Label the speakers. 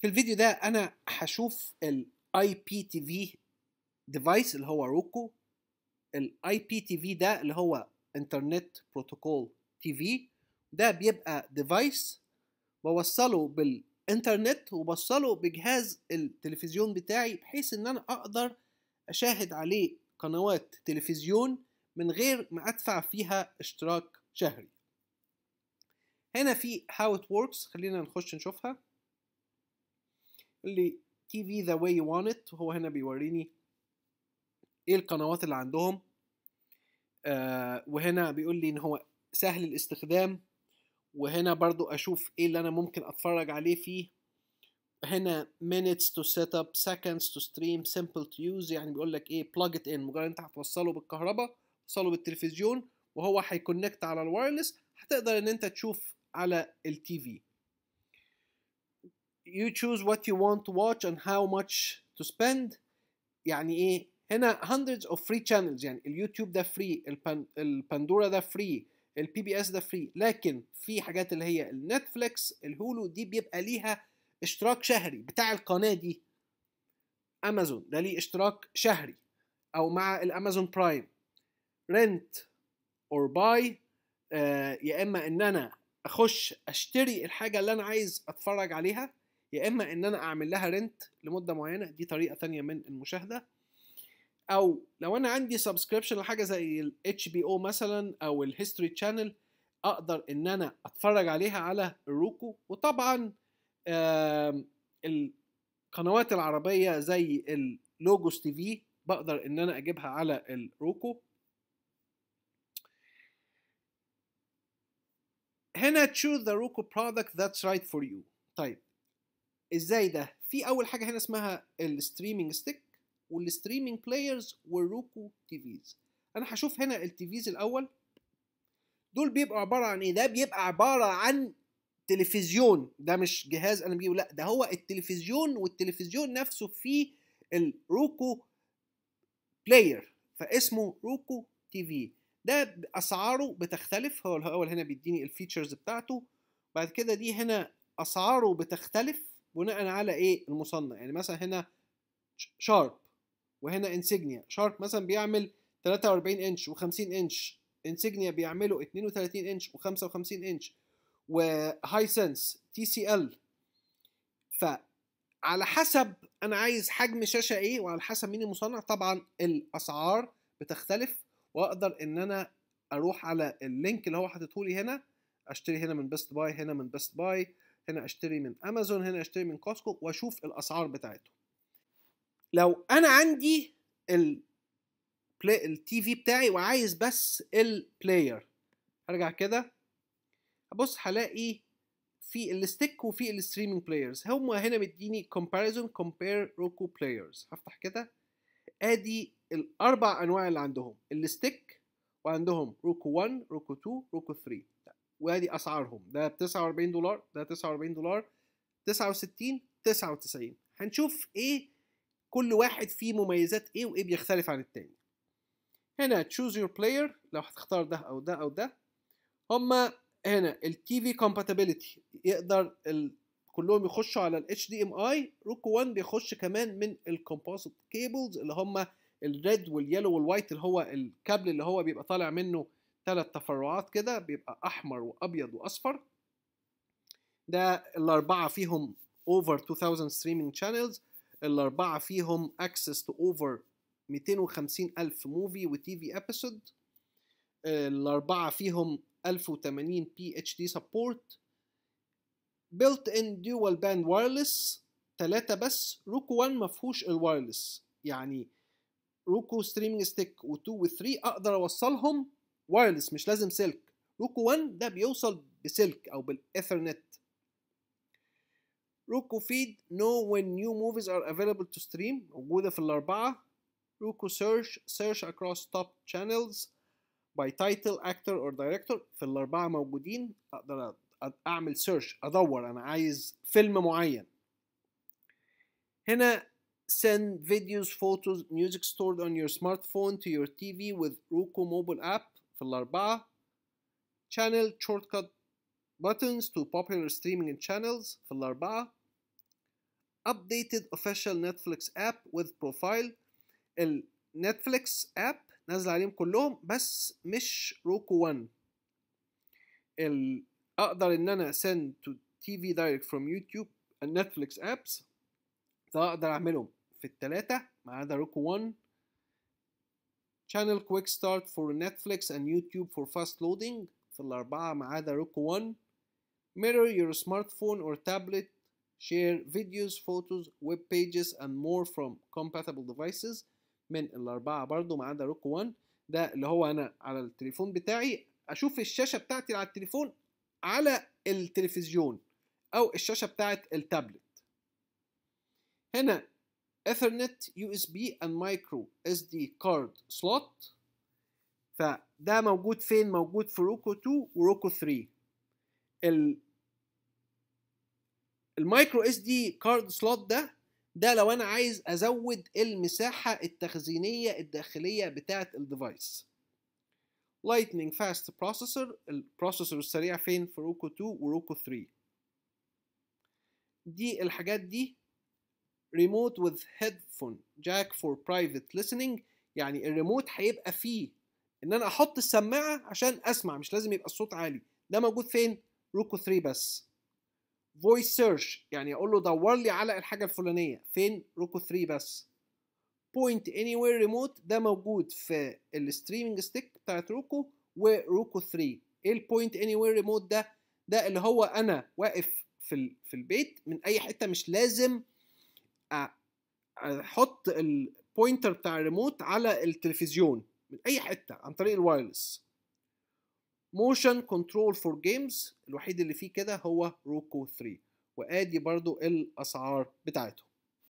Speaker 1: في الفيديو ده انا هشوف الاي بي تي في ديفايس اللي هو روكو الاي بي تي في ده اللي هو انترنت بروتوكول تي في ده بيبقى ديفايس بوصله بالانترنت وبوصله بجهاز التلفزيون بتاعي بحيث ان انا اقدر اشاهد عليه قنوات تلفزيون من غير ما ادفع فيها اشتراك شهري هنا في how it works خلينا نخش نشوفها اللي تي في ذا واي you want وهو هو هنا بيوريني ايه القنوات اللي عندهم آه وهنا بيقول لي ان هو سهل الاستخدام وهنا برضو اشوف ايه اللي انا ممكن اتفرج عليه فيه هنا minutes to set up seconds to stream simple to use يعني بيقول لك ايه plug it in مجرد انت هتوصله بالكهرباء توصله بالتلفزيون وهو هيكونكت على الوايرلس هتقدر ان انت تشوف على التي في you choose what you want to watch and how much to spend يعني ايه هنا hundreds of free channels يعني اليوتيوب ده فري الباندورا ده فري البي بي اس ده فري لكن في حاجات اللي هي النتفليكس الهولو دي بيبقى ليها اشتراك شهري بتاع القناه دي امازون ده ليه اشتراك شهري او مع الامازون برايم رنت اور باي يا اما ان انا اخش اشتري الحاجه اللي انا عايز اتفرج عليها يا اما ان انا اعمل لها رنت لمده معينه دي طريقه ثانيه من المشاهده او لو انا عندي سبسكريبشن لحاجه زي بي HBO مثلا او الهيستوري تشانل اقدر ان انا اتفرج عليها على الروكو وطبعا القنوات العربيه زي اللوجوس تي في بقدر ان انا اجيبها على الروكو هنا choose the Roku product that's right for you طيب ازاي ده في اول حاجه هنا اسمها الستريمينج ستيك والستريمينج بلايرز والروكو تي فيز انا هشوف هنا التي فيز الاول دول بيبقوا عباره عن ايه ده بيبقى عباره عن تلفزيون ده مش جهاز انا بجيبه لا ده هو التلفزيون والتلفزيون نفسه فيه الروكو بلاير فاسمه روكو تي في ده اسعاره بتختلف هو الاول هنا بيديني الفيتشرز بتاعته بعد كده دي هنا اسعاره بتختلف بناء على ايه المصنع يعني مثلا هنا شارب وهنا انسجنيا شارب مثلا بيعمل 43 انش و50 انش انسجنيا بيعملوا 32 انش و55 انش وهاي سنس تي سي ال فعلى حسب انا عايز حجم شاشه ايه وعلى حسب مين المصنع طبعا الاسعار بتختلف واقدر ان انا اروح على اللينك اللي هو حاطته لي هنا اشتري هنا من بيست باي هنا من بيست باي هنا اشتري من امازون هنا اشتري من كوسكو واشوف الاسعار بتاعتهم لو انا عندي التي في بتاعي وعايز بس البلاير هرجع كده ابص هلاقي في الستيك وفي الستريمينج بلايرز هم هنا مديني كومباريزون كومبير روكو بلايرز هفتح كده ادي الاربع انواع اللي عندهم الستيك وعندهم روكو 1 روكو 2 روكو 3 وادي اسعارهم ده ب 49 دولار ده 49 دولار 69 99 هنشوف ايه كل واحد فيه مميزات ايه وايه بيختلف عن التاني هنا choose your player لو هتختار ده او ده او ده هما هنا التي في compatibility يقدر ال... كلهم يخشوا على ال HDMI روكو 1 بيخش كمان من الكومبوزيت كيبلز اللي هما الريد واليلو والوايت اللي هو الكابل اللي هو بيبقى طالع منه ثلاث تفرعات كده بيبقى أحمر وأبيض وأصفر ده الأربعة فيهم over 2000 streaming channels الأربعة فيهم access to over 250 ألف موفي وتي في ابيسود الأربعة فيهم 1080 بي اتش دي سبورت built in dual band wireless ثلاثة بس روكو 1 ما فيهوش الوايرلس يعني روكو ستريمينج ستيك و2 و3 اقدر اوصلهم وايرلس مش لازم سلك روكو 1 ده بيوصل بسلك أو بالإيثرنت روكو فيد know when new movies are available to stream موجودة في الأربعة روكو search search across top channels by title actor or director في الأربعة موجودين أقدر أعمل search أدور أنا عايز فيلم معين هنا send videos photos music stored on your smartphone to your TV with Roku mobile app فالأربعة channel shortcut buttons to popular streaming channels في الأربعة updated official Netflix app with profile ال Netflix app نازل عليهم كلهم بس مش روكو 1 ال أقدر إن أنا send to TV direct from YouTube and Netflix apps ده أقدر أعملهم في التلاتة ما عدا روكو 1 channel quick start for Netflix and YouTube for fast loading في الأربعة ما عدا روكو 1 mirror your smartphone or tablet share videos photos web pages and more from compatible devices من الأربعة برضو ما عدا روكو 1 ده اللي هو أنا على التليفون بتاعي أشوف الشاشة بتاعتي على التليفون على التلفزيون أو الشاشة بتاعت التابلت هنا بي USB and micro SD card slot فده موجود فين؟ موجود في روكو 2 وروكو 3 المايكرو اس دي كارد سلوت ده ده لو انا عايز ازود المساحه التخزينيه الداخليه بتاعه الديفايس لايتنينج فاست بروسيسور البروسيسور السريع فين في روكو 2 وروكو 3 دي الحاجات دي ريموت وذ هيدفون جاك فور برايفت listening يعني الريموت هيبقى فيه ان انا احط السماعه عشان اسمع مش لازم يبقى الصوت عالي ده موجود فين روكو 3 بس فويس سيرش يعني اقول له دور لي على الحاجه الفلانيه فين روكو 3 بس بوينت اني وير ريموت ده موجود في الستريمنج ستيك بتاعت روكو وروكو 3 ايه البوينت اني وير ريموت ده ده اللي هو انا واقف في في البيت من اي حته مش لازم احط آه، البوينتر بتاع الريموت على التلفزيون من اي حته عن طريق الوايرلس موشن كنترول فور جيمز الوحيد اللي فيه كده هو روكو 3 وادي برضو الاسعار بتاعته